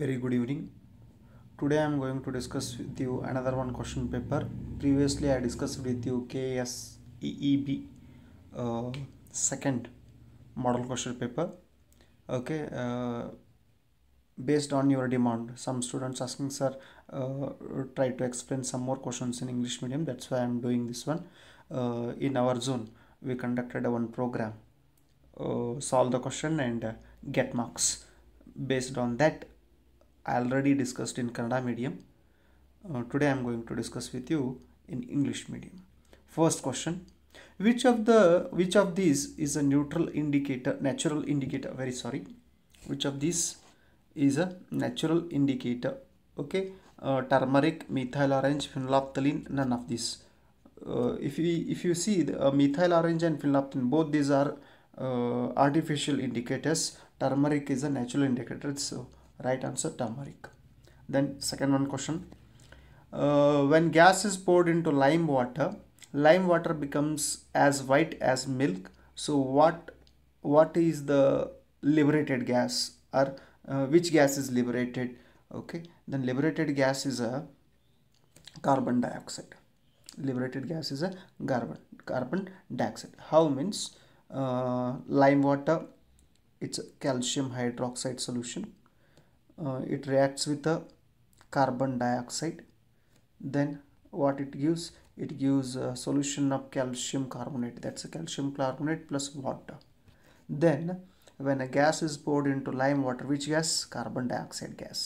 very good evening today i am going to discuss with you another one question paper previously i discussed with you kseeb uh, second model question paper okay uh, based on your demand some students asking sir uh, try to explain some more questions in english medium that's why i'm doing this one uh, in our zone we conducted one program uh, solve the question and uh, get marks based on that already discussed in Kannada medium. Uh, today I am going to discuss with you in English medium. First question, which of the which of these is a neutral indicator, natural indicator, very sorry, which of these is a natural indicator, okay, uh, turmeric, methyl orange, phenolphthalein, none of these. Uh, if you if you see the, uh, methyl orange and phenolphthalein both these are uh, artificial indicators turmeric is a natural indicator so right answer turmeric then second one question uh, when gas is poured into lime water lime water becomes as white as milk so what what is the liberated gas or uh, which gas is liberated okay then liberated gas is a carbon dioxide liberated gas is a carbon carbon dioxide how means uh, lime water it's a calcium hydroxide solution uh, it reacts with the carbon dioxide then what it gives it gives a solution of calcium carbonate that's a calcium carbonate plus water then when a gas is poured into lime water which gas carbon dioxide gas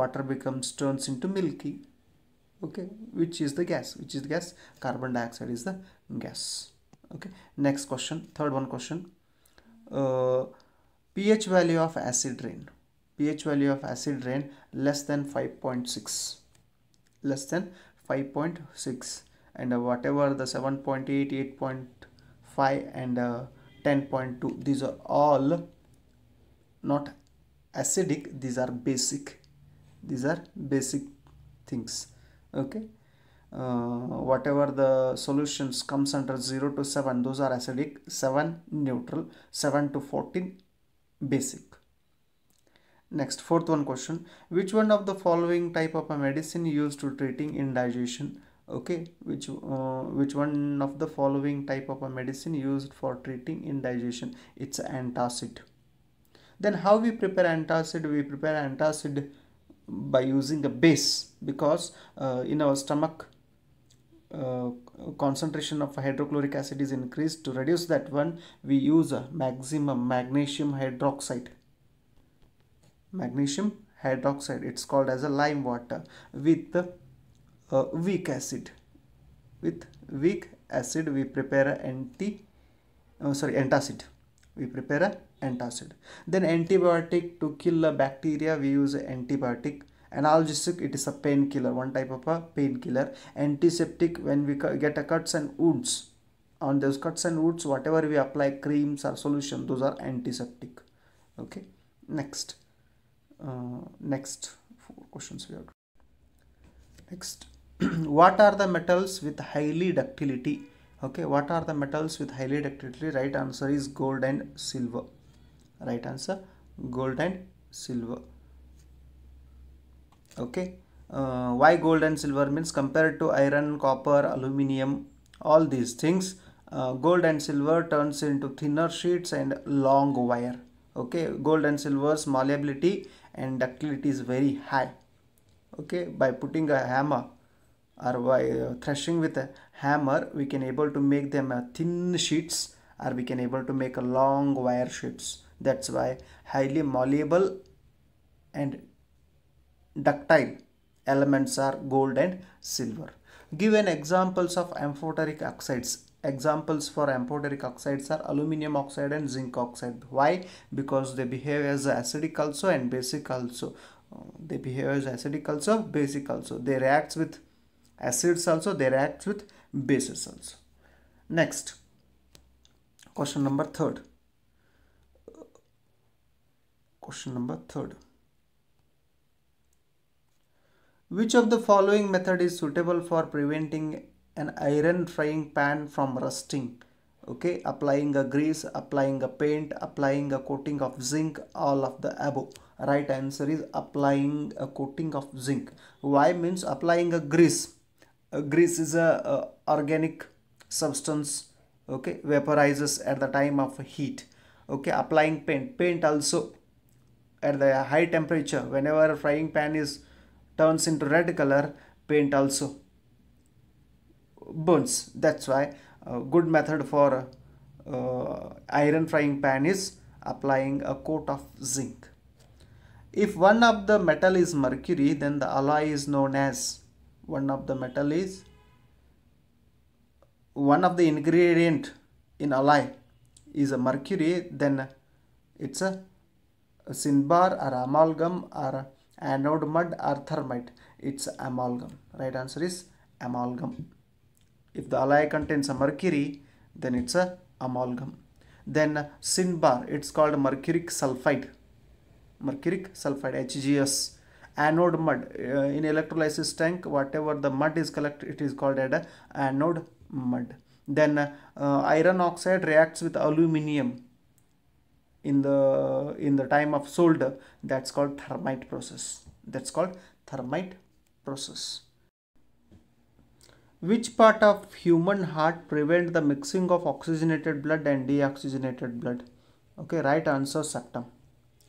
water becomes turns into milky okay which is the gas which is the gas carbon dioxide is the gas okay next question third one question uh, ph value of acid rain pH value of acid rain less than 5.6 less than 5.6 and uh, whatever the 7.8 8.5 and uh, 10.2 these are all not acidic these are basic these are basic things okay uh, whatever the solutions comes under 0 to 7 those are acidic 7 neutral 7 to 14 basic Next, fourth one question. Which one of the following type of a medicine used to treating indigestion? Okay, which uh, which one of the following type of a medicine used for treating indigestion? It's antacid. Then how we prepare antacid? We prepare antacid by using a base because uh, in our stomach uh, concentration of hydrochloric acid is increased to reduce that one we use a maximum magnesium hydroxide magnesium hydroxide it's called as a lime water with uh, weak acid with weak acid we prepare a anti uh, sorry antacid we prepare a antacid then antibiotic to kill a bacteria we use antibiotic analgesic it is a painkiller one type of a painkiller antiseptic when we get a cuts and wounds on those cuts and wounds whatever we apply creams or solution those are antiseptic okay next uh, next four questions we have. Next, what are the metals with highly ductility? Okay, what are the metals with highly ductility? Right answer is gold and silver. Right answer, gold and silver. Okay, uh, why gold and silver means compared to iron, copper, aluminium, all these things, uh, gold and silver turns into thinner sheets and long wire okay gold and silver's malleability and ductility is very high okay by putting a hammer or by uh, thrashing with a hammer we can able to make them uh, thin sheets or we can able to make a long wire sheets that's why highly malleable and ductile elements are gold and silver given examples of amphoteric oxides examples for amphoteric oxides are aluminium oxide and zinc oxide why because they behave as acidic also and basic also uh, they behave as acidic also basic also they react with acids also they react with bases also next question number third question number third which of the following method is suitable for preventing an iron frying pan from rusting okay applying a grease applying a paint applying a coating of zinc all of the above right answer is applying a coating of zinc why means applying a grease a grease is a, a organic substance okay vaporizes at the time of heat okay applying paint paint also at the high temperature whenever frying pan is turns into red color paint also burns that's why a good method for uh, iron frying pan is applying a coat of zinc if one of the metal is mercury then the alloy is known as one of the metal is one of the ingredient in alloy is a mercury then it's a, a or amalgam or anode mud or thermite it's amalgam right answer is amalgam if the alloy contains a mercury, then it's a amalgam. Then Sinbar, it's called mercuric sulfide. Mercuric sulfide, HGS. Anode mud, uh, in electrolysis tank, whatever the mud is collected, it is called as anode mud. Then uh, iron oxide reacts with aluminium in the in the time of solder that's called thermite process that's called thermite process which part of human heart prevent the mixing of oxygenated blood and deoxygenated blood? Okay, right answer septum.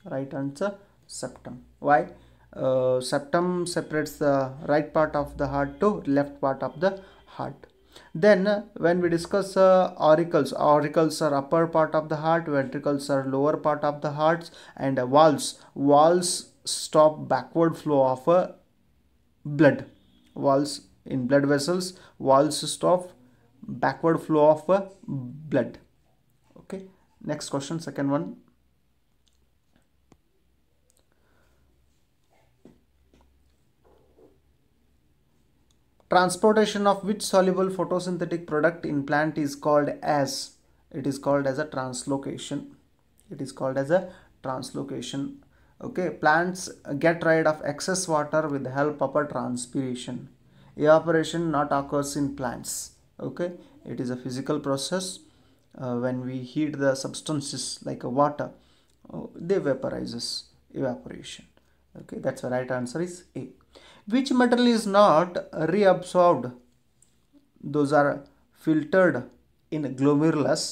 Right answer septum. Why? Uh, septum separates the right part of the heart to left part of the heart. Then uh, when we discuss uh, auricles, auricles are upper part of the heart, ventricles are lower part of the hearts and valves. Valves stop backward flow of uh, blood. Valves in blood vessels walls stop backward flow of uh, blood okay next question second one transportation of which soluble photosynthetic product in plant is called as it is called as a translocation it is called as a translocation okay plants get rid of excess water with the help of a transpiration evaporation not occurs in plants okay it is a physical process uh, when we heat the substances like water oh, they vaporizes evaporation okay that's the right answer is a which metal is not reabsorbed those are filtered in glomerulus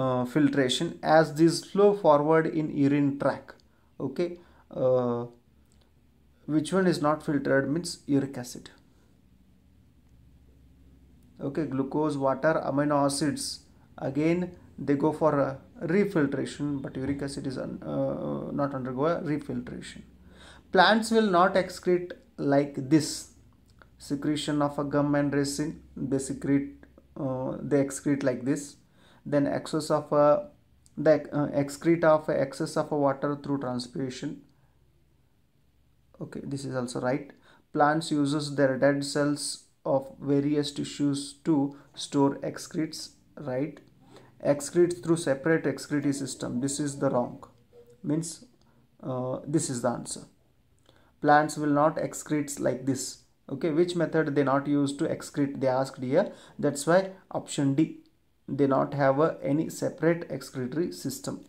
uh, filtration as these flow forward in urine tract okay uh, which one is not filtered means uric acid okay glucose water amino acids again they go for a uh, refiltration but uric acid is un, uh, uh, not undergo a refiltration plants will not excrete like this secretion of a gum and resin they secrete uh, they excrete like this then excess of a the uh, excrete of excess of water through transpiration okay this is also right plants uses their dead cells of various tissues to store excretes, right? Excretes through separate excretory system. This is the wrong. Means uh, this is the answer. Plants will not excrete like this. Okay, which method they not use to excrete? They asked here. That's why option D. They not have a, any separate excretory system.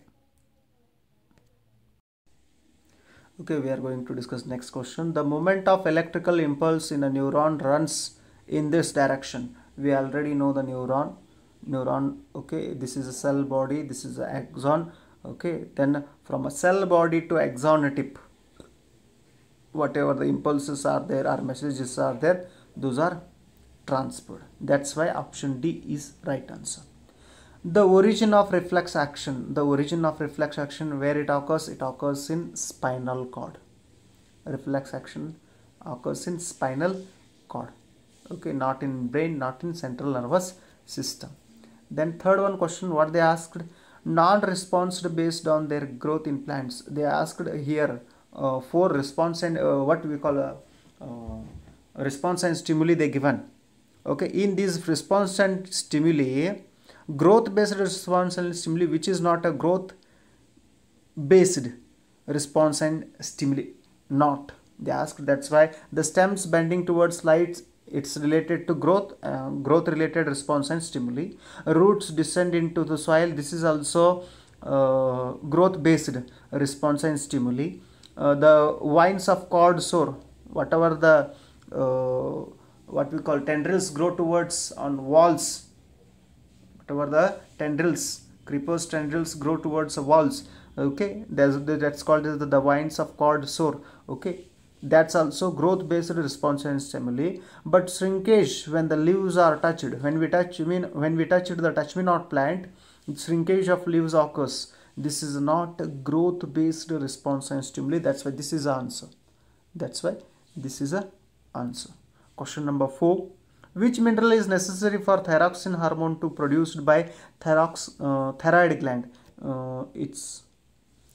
Okay, we are going to discuss next question. The moment of electrical impulse in a neuron runs in this direction we already know the neuron neuron okay this is a cell body this is an axon okay then from a cell body to axon tip whatever the impulses are there or messages are there those are transferred that's why option d is right answer the origin of reflex action the origin of reflex action where it occurs it occurs in spinal cord reflex action occurs in spinal cord okay not in brain not in central nervous system then third one question what they asked non-response based on their growth in plants they asked here uh, four response and uh, what we call a uh, uh, response and stimuli they given okay in these response and stimuli growth based response and stimuli which is not a growth based response and stimuli not they asked that's why the stems bending towards lights it's related to growth uh, growth related response and stimuli roots descend into the soil this is also uh, growth based response and stimuli uh, the vines of cord sor, whatever the uh, what we call tendrils grow towards on walls whatever the tendrils creepers tendrils grow towards the walls okay that's that's called the, the vines of cord sor. okay that's also growth based response and stimuli but shrinkage when the leaves are touched when we touch I mean when we touched the touch me not plant shrinkage of leaves occurs this is not growth based response and stimuli that's why this is answer that's why this is a answer question number 4 which mineral is necessary for thyroxine hormone to produced by thyrox uh, thyroid gland uh, it's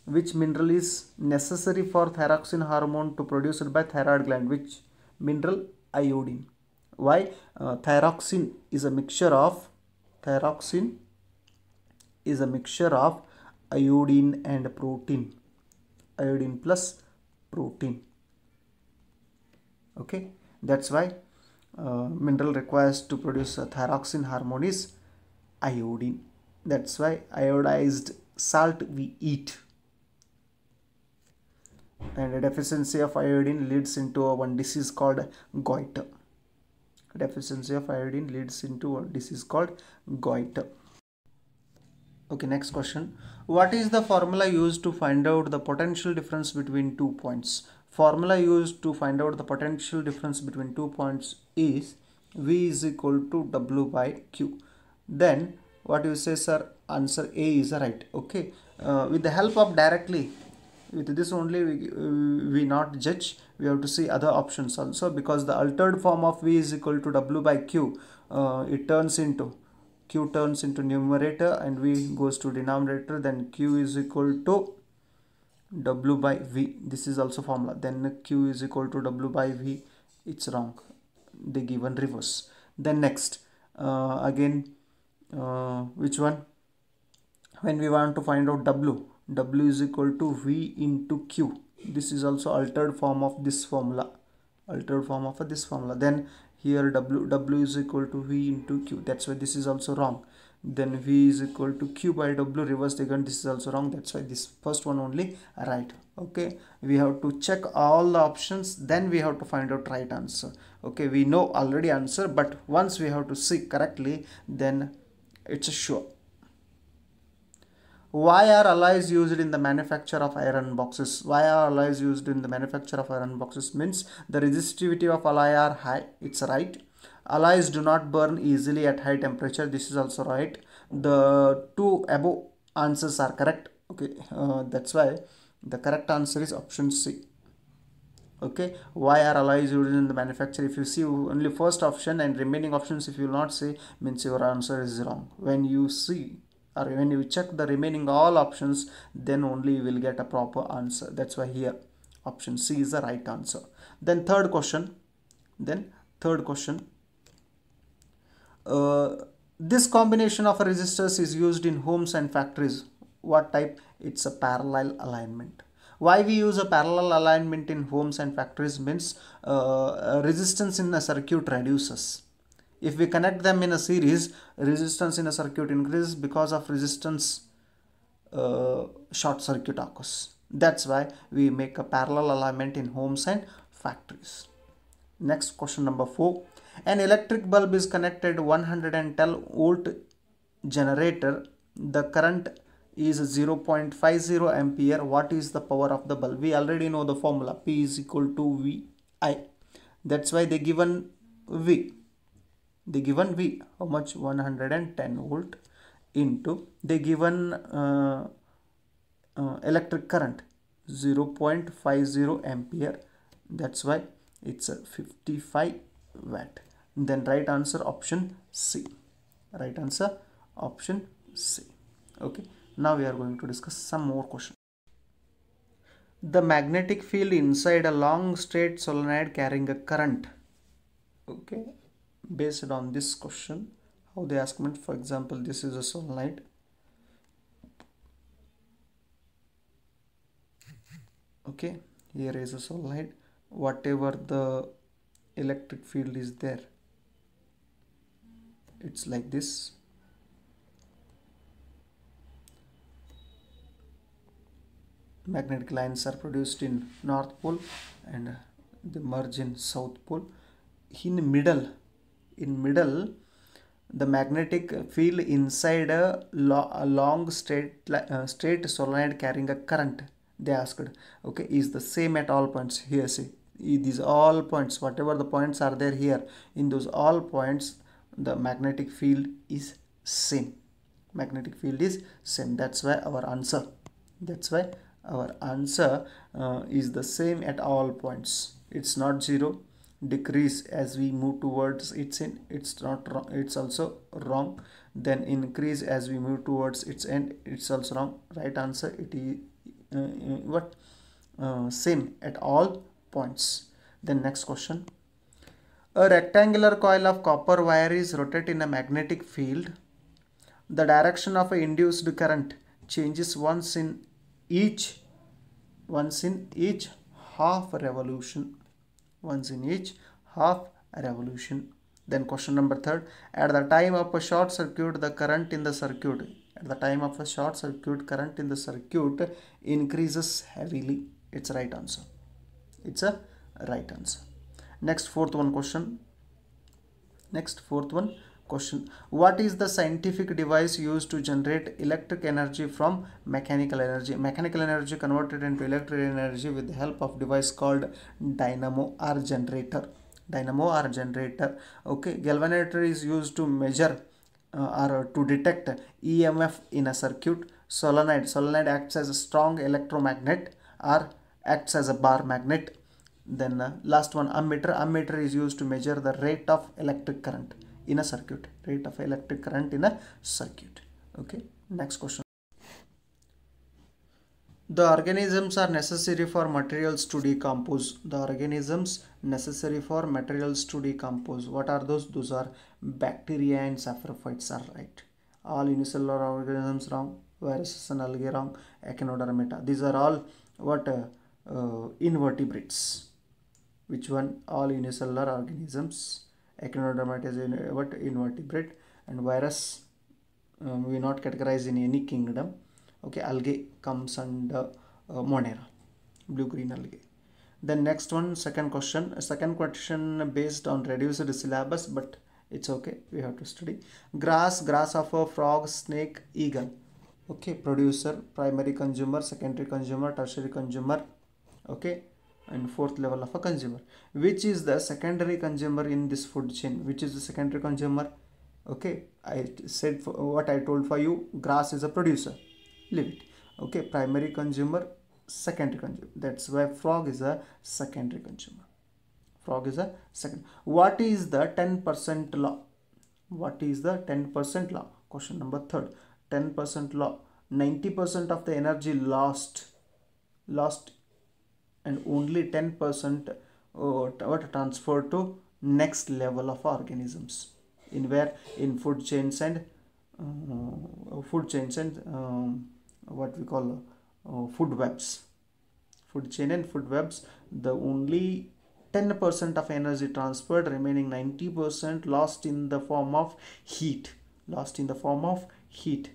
which mineral is necessary for thyroxine hormone to it by thyroid gland which mineral iodine why uh, thyroxine is a mixture of thyroxine is a mixture of iodine and protein iodine plus protein okay that's why uh, mineral requires to produce a thyroxine hormone is iodine that's why iodized salt we eat and a deficiency of iodine leads into a one disease called goiter deficiency of iodine leads into a disease called goiter okay next question what is the formula used to find out the potential difference between two points formula used to find out the potential difference between two points is v is equal to w by q then what you say sir answer a is right okay uh, with the help of directly with this only we, uh, we not judge we have to see other options also because the altered form of v is equal to w by q uh, it turns into q turns into numerator and v goes to denominator then q is equal to w by v this is also formula then q is equal to w by v it's wrong they given reverse then next uh, again uh, which one when we want to find out w W is equal to V into Q. This is also altered form of this formula. Altered form of this formula. Then here W, W is equal to V into Q. That's why this is also wrong. Then V is equal to Q by W reversed again. This is also wrong. That's why this first one only right. Okay. We have to check all the options. Then we have to find out right answer. Okay. We know already answer. But once we have to see correctly, then it's a sure why are alloys used in the manufacture of iron boxes why are alloys used in the manufacture of iron boxes means the resistivity of alloy are high it's right alloys do not burn easily at high temperature this is also right the two above answers are correct okay uh, that's why the correct answer is option c okay why are alloys used in the manufacture if you see only first option and remaining options if you will not say means your answer is wrong when you see or when you check the remaining all options then only you will get a proper answer that's why here option C is the right answer then third question then third question uh, this combination of resistors is used in homes and factories what type it's a parallel alignment why we use a parallel alignment in homes and factories means uh, resistance in a circuit reduces if we connect them in a series, resistance in a circuit increases because of resistance uh, short circuit occurs. That's why we make a parallel alignment in homes and factories. Next question number 4. An electric bulb is connected 110 volt generator. The current is 0.50 ampere. What is the power of the bulb? We already know the formula. P is equal to VI. That's why they given V the given V how much 110 volt into the given uh, uh, electric current 0 0.50 ampere that's why it's a 55 watt then right answer option C right answer option C okay now we are going to discuss some more questions the magnetic field inside a long straight solenoid carrying a current okay based on this question how they ask me for example this is a sunlight okay here is a sunlight whatever the electric field is there it's like this magnetic lines are produced in north pole and they merge in south pole in the middle in middle the magnetic field inside a, lo a long straight uh, straight solenoid carrying a current they asked okay is the same at all points here see these all points whatever the points are there here in those all points the magnetic field is same magnetic field is same that's why our answer that's why our answer uh, is the same at all points it's not zero decrease as we move towards its end it's not wrong it's also wrong then increase as we move towards its end it's also wrong right answer it is uh, uh, what uh, same at all points then next question a rectangular coil of copper wire is rotated in a magnetic field the direction of a induced current changes once in each once in each half revolution once in each half revolution. Then question number third, at the time of a short circuit, the current in the circuit, at the time of a short circuit, current in the circuit increases heavily. It's right answer. It's a right answer. Next fourth one question. Next fourth one, Question What is the scientific device used to generate electric energy from mechanical energy? Mechanical energy converted into electric energy with the help of device called dynamo or generator. Dynamo or generator. Okay, galvanometer is used to measure uh, or to detect EMF in a circuit. Solenoid. Solenoid acts as a strong electromagnet or acts as a bar magnet. Then uh, last one ammeter. Ammeter is used to measure the rate of electric current in a circuit rate of electric current in a circuit okay next question the organisms are necessary for materials to decompose the organisms necessary for materials to decompose what are those those are bacteria and saprophytes are right all unicellular organisms wrong viruses and algae wrong echinodermata these are all what uh, uh, invertebrates which one all unicellular organisms echinodermata in what invertebrate and virus um, we not categorize in any kingdom okay algae comes under uh, monera blue green algae then next one second question second question based on reduced syllabus but it's okay we have to study grass grasshopper frog snake eagle okay producer primary consumer secondary consumer tertiary consumer okay and fourth level of a consumer which is the secondary consumer in this food chain which is the secondary consumer okay i said for, what i told for you grass is a producer leave it okay primary consumer secondary consumer that's why frog is a secondary consumer frog is a second what is the 10% law what is the 10% law question number third 10% law 90% of the energy lost lost and only 10% uh, what transfer to next level of organisms in where in food chains and uh, food chains and um, what we call uh, food webs food chain and food webs the only 10% of energy transferred remaining 90% lost in the form of heat lost in the form of heat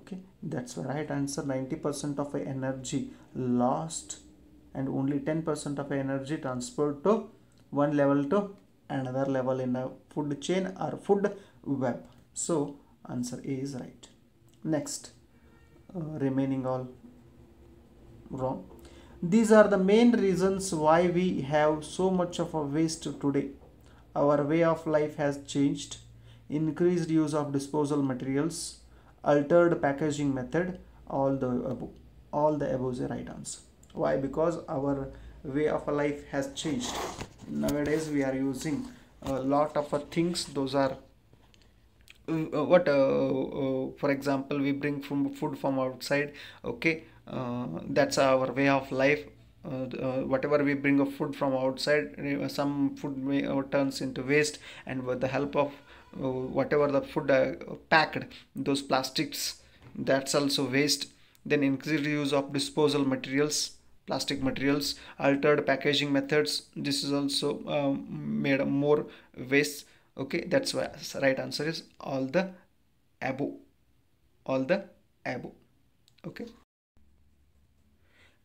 okay that's the right answer 90% of energy lost and only 10% of energy transferred to one level to another level in a food chain or food web. So answer A is right. Next, uh, remaining all wrong. These are the main reasons why we have so much of a waste today. Our way of life has changed. Increased use of disposal materials, altered packaging method, all the above. All the above is the right answer why because our way of life has changed nowadays we are using a lot of things those are uh, uh, what uh, uh, for example we bring from food from outside okay uh, that's our way of life uh, whatever we bring of food from outside eh, some food may, turns into waste and with the help of whatever the food packed those plastics that's also waste then increased use of disposal materials plastic materials altered packaging methods this is also um, made more waste okay that's why right answer is all the abo, all the abo, okay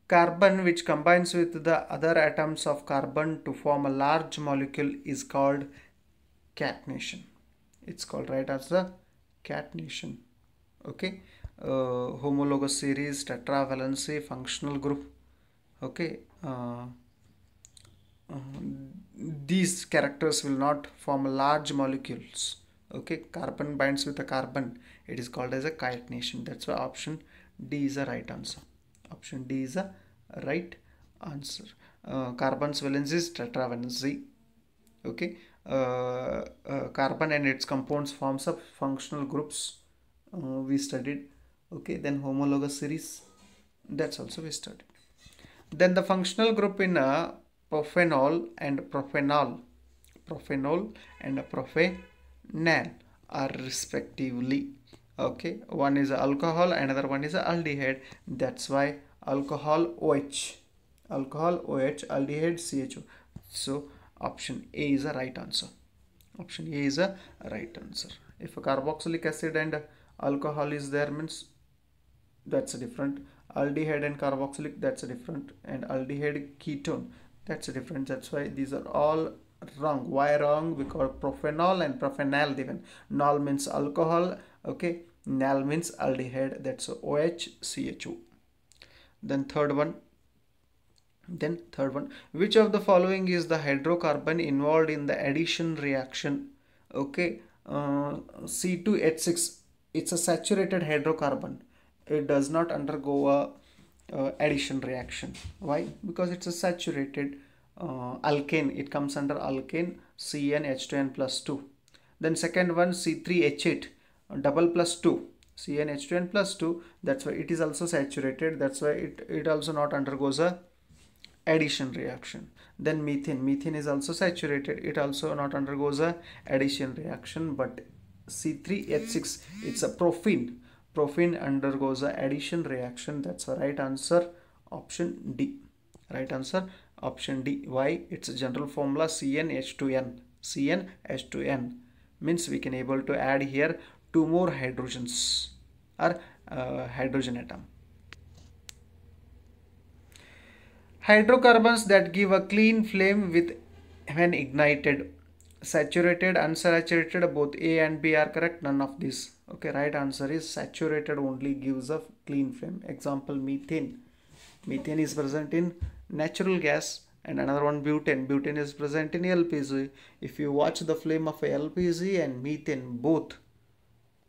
carbon which combines with the other atoms of carbon to form a large molecule is called catenation it's called right as the catenation okay uh, homologous series tetravalency functional group okay uh, uh, these characters will not form large molecules okay carbon binds with a carbon it is called as a chitination that's why option d is a right answer option d is a right answer uh, carbon's valence is tetravalency okay uh, uh, carbon and its compounds forms of functional groups uh, we studied okay then homologous series that's also we studied then the functional group in uh, prophenol and prophenol, prophenol and prophenol are respectively. Okay, one is alcohol, another one is aldehyde. That's why alcohol OH, alcohol OH, aldehyde CHO. So option A is a right answer. Option A is a right answer. If a carboxylic acid and alcohol is there means that's a different aldehyde and carboxylic that's a different and aldehyde ketone that's a different that's why these are all wrong why wrong because propanol and propanal even nol means alcohol okay nal means aldehyde that's OHCHO then third one then third one which of the following is the hydrocarbon involved in the addition reaction okay uh, C2H6 it's a saturated hydrocarbon it does not undergo a uh, addition reaction why because it's a saturated uh, alkane it comes under alkane CnH2n plus 2 then second one C3H8 double plus 2 CnH2n plus 2 that's why it is also saturated that's why it, it also not undergoes a addition reaction then methane methane is also saturated it also not undergoes a addition reaction but C3H6 it's a profane Propane undergoes a addition reaction. That's the right answer. Option D. Right answer. Option D. Why? It's a general formula CnH2n. CnH2n means we can able to add here two more hydrogens or uh, hydrogen atom. Hydrocarbons that give a clean flame with when ignited saturated unsaturated both a and b are correct none of these okay right answer is saturated only gives a clean flame example methane methane is present in natural gas and another one butane butane is present in lpg if you watch the flame of lpg and methane both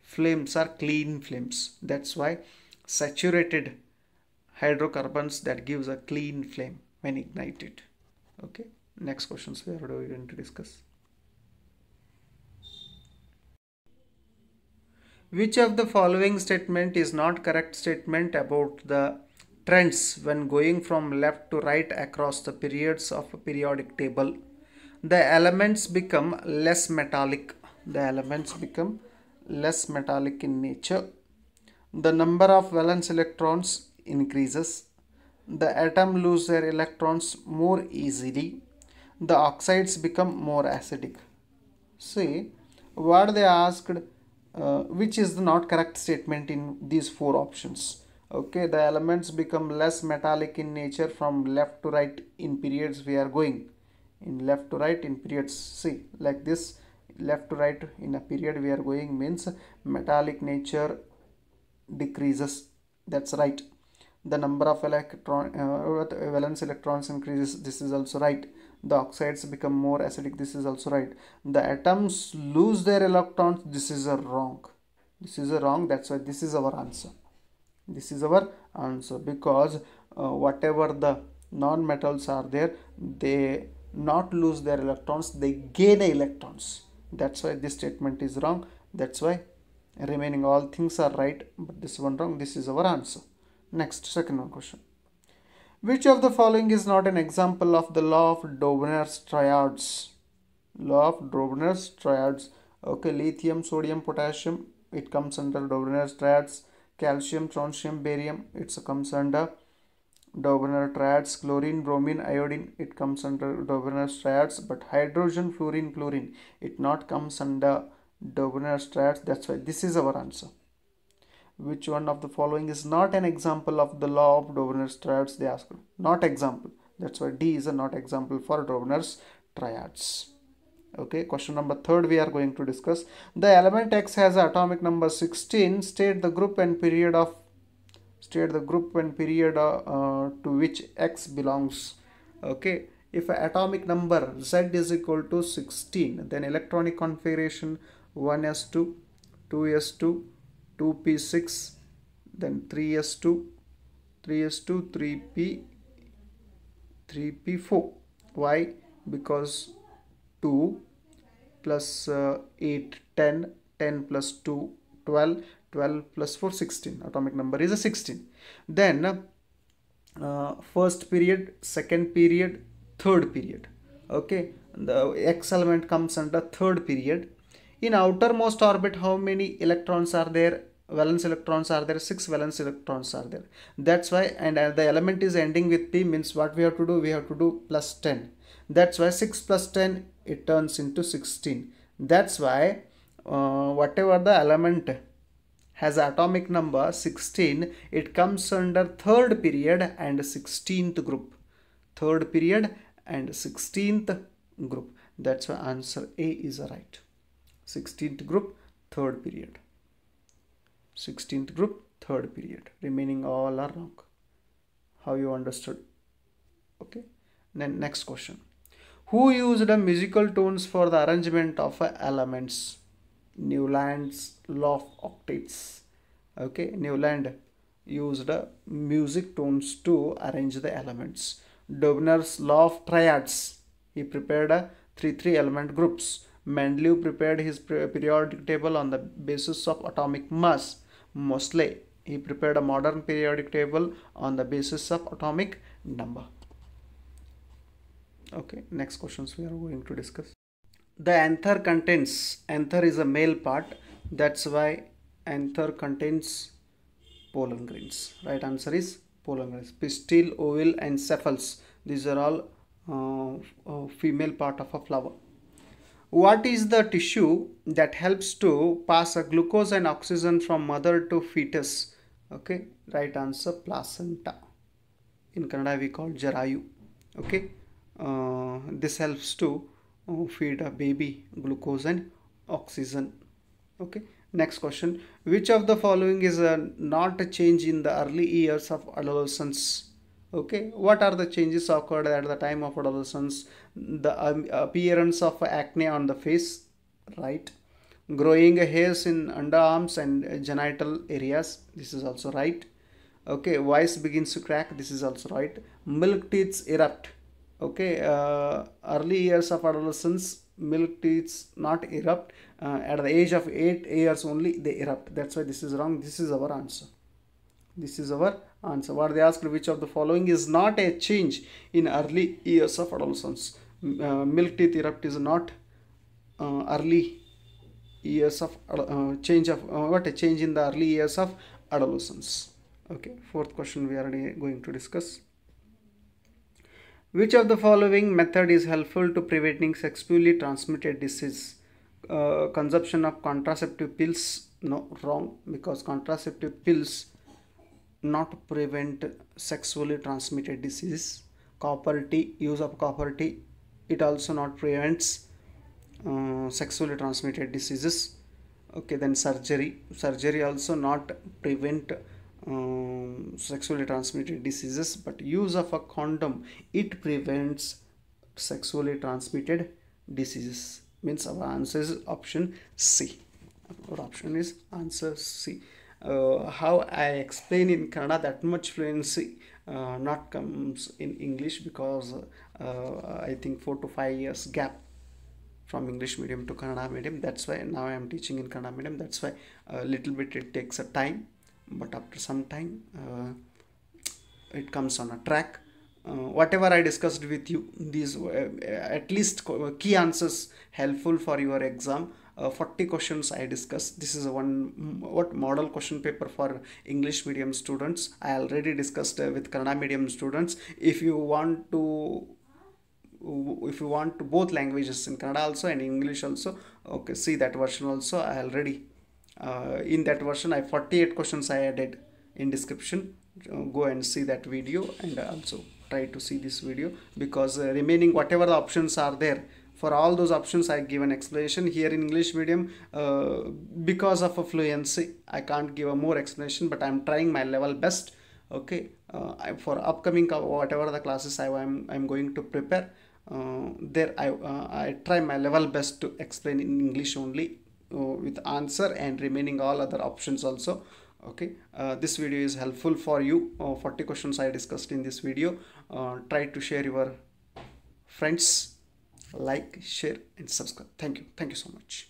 flames are clean flames that's why saturated hydrocarbons that gives a clean flame when ignited okay next questions we are going to discuss Which of the following statement is not correct statement about the trends when going from left to right across the periods of a periodic table? The elements become less metallic. The elements become less metallic in nature. The number of valence electrons increases. The atom lose their electrons more easily. The oxides become more acidic. See what they asked uh, which is the not correct statement in these four options okay the elements become less metallic in nature from left to right in periods we are going in left to right in periods see like this left to right in a period we are going means metallic nature decreases that's right the number of electron uh, valence electrons increases this is also right the oxides become more acidic this is also right the atoms lose their electrons this is a wrong this is a wrong that's why this is our answer this is our answer because uh, whatever the non-metals are there they not lose their electrons they gain electrons that's why this statement is wrong that's why remaining all things are right but this one wrong this is our answer next second one question which of the following is not an example of the law of Dobner's triads? Law of Dobner's triads. Okay, lithium, sodium, potassium. It comes under Dobner's triads. Calcium, strontium, barium. It comes under Dobner triads. Chlorine, bromine, iodine. It comes under Dobner's triads. But hydrogen, fluorine, chlorine. It not comes under Dobner's triads. That's why this is our answer which one of the following is not an example of the law of Dobner's triads they asked not example that's why D is a not example for Dobner's triads okay question number third we are going to discuss the element X has atomic number 16 state the group and period of state the group and period uh, uh, to which X belongs okay if atomic number Z is equal to 16 then electronic configuration 1s2 2s2 2p6 then 3s2 3s2 3p 3p4 why because 2 plus, uh, 8 10 10 plus 2 12 12 plus 4 16 atomic number is a 16 then uh, first period second period third period okay the x element comes under third period in outermost orbit, how many electrons are there? valence electrons are there, 6 valence electrons are there. That's why, and uh, the element is ending with P means what we have to do, we have to do plus 10. That's why 6 plus 10, it turns into 16. That's why uh, whatever the element has atomic number 16, it comes under third period and 16th group. Third period and 16th group. That's why answer A is right. 16th group third period 16th group third period remaining all are wrong how you understood okay then next question who used the musical tones for the arrangement of elements newland's law of octaves okay newland used music tones to arrange the elements Dobner's law of triads he prepared three three element groups Mendeleev prepared his periodic table on the basis of atomic mass. Mostly, he prepared a modern periodic table on the basis of atomic number. Okay, next questions we are going to discuss. The anther contains, anther is a male part, that's why anther contains pollen grains. Right answer is pollen grains. Pistil, oval and sepals, these are all uh, uh, female part of a flower. What is the tissue that helps to pass a glucose and oxygen from mother to fetus? Okay, right answer placenta. In Kannada we call jarayu. Okay, uh, this helps to uh, feed a baby glucose and oxygen. Okay, next question. Which of the following is a, not a change in the early years of adolescence? okay what are the changes occurred at the time of adolescence the um, appearance of acne on the face right growing hairs in underarms and genital areas this is also right okay voice begins to crack this is also right milk teeth erupt okay uh, early years of adolescence milk teeth not erupt uh, at the age of 8 years only they erupt that's why this is wrong this is our answer this is our answer what they asked which of the following is not a change in early years of adolescence uh, milk teeth erupt is not uh, early years of uh, change of uh, what a change in the early years of adolescence okay fourth question we are already going to discuss which of the following method is helpful to preventing sexually transmitted disease uh, consumption of contraceptive pills no wrong because contraceptive pills not prevent sexually transmitted disease copper tea use of copper tea it also not prevents uh, sexually transmitted diseases okay then surgery surgery also not prevent um, sexually transmitted diseases but use of a condom it prevents sexually transmitted diseases means our answer is option c our option is answer c uh, how I explain in Kannada that much fluency uh, not comes in English because uh, I think four to five years gap from English medium to Kannada medium. That's why now I am teaching in Kannada medium. That's why a little bit it takes a time, but after some time, uh, it comes on a track. Uh, whatever I discussed with you, these uh, at least key answers helpful for your exam uh, 40 questions I discussed. This is one mm, what model question paper for English medium students. I already discussed uh, with Kannada medium students. If you want to if you want both languages in Kannada also and English also okay see that version also I already uh, in that version I 48 questions I added in description uh, go and see that video and also try to see this video because uh, remaining whatever the options are there for all those options i give an explanation here in english medium uh, because of a fluency i can't give a more explanation but i'm trying my level best okay uh, for upcoming uh, whatever the classes i am i'm going to prepare uh, there I, uh, I try my level best to explain in english only uh, with answer and remaining all other options also okay uh, this video is helpful for you uh, 40 questions i discussed in this video uh, try to share your friends like share and subscribe thank you thank you so much